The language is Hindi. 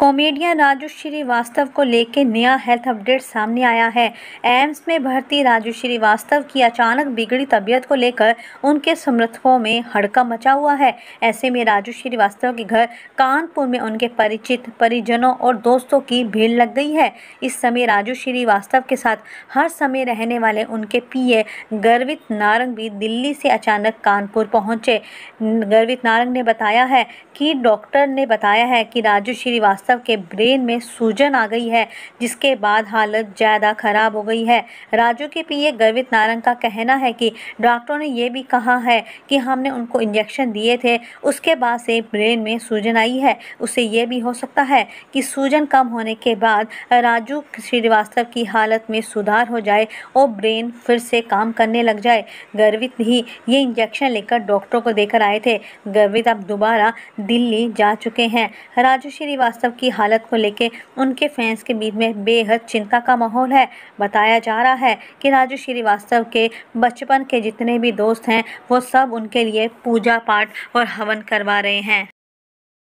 कॉमेडियन राजू श्रीवास्तव को लेकर नया हेल्थ अपडेट सामने आया है एम्स में भर्ती राजू श्रीवास्तव की अचानक बिगड़ी तबीयत को लेकर उनके समर्थकों में हड़का मचा हुआ है ऐसे में राजू श्रीवास्तव के घर कानपुर में उनके परिचित परिजनों और दोस्तों की भीड़ लग गई है इस समय राजू श्रीवास्तव के साथ हर समय रहने वाले उनके पीए गर्वित नारंग भी दिल्ली से अचानक कानपुर पहुंचे गर्वित नारंग ने बताया है कि डॉक्टर ने बताया है कि राजू श्रीवास्तव बासव के ब्रेन में सूजन आ गई है जिसके बाद हालत ज़्यादा ख़राब हो गई है राजू के पीए गर्वित नारंग का कहना है कि डॉक्टरों ने यह भी कहा है कि हमने उनको इंजेक्शन दिए थे उसके बाद से ब्रेन में सूजन आई है उसे यह भी हो सकता है कि सूजन कम होने के बाद राजू श्रीवास्तव की हालत में सुधार हो जाए और ब्रेन फिर से काम करने लग जाए गर्वित ही ये इंजेक्शन लेकर डॉक्टरों को देकर आए थे गर्वित अब दोबारा दिल्ली जा चुके हैं राजू श्रीवास्तव की हालत को लेकर उनके फैंस के बीच में बेहद चिंता का माहौल है बताया जा रहा है कि राजू श्रीवास्तव के बचपन के जितने भी दोस्त हैं वो सब उनके लिए पूजा पाठ और हवन करवा रहे हैं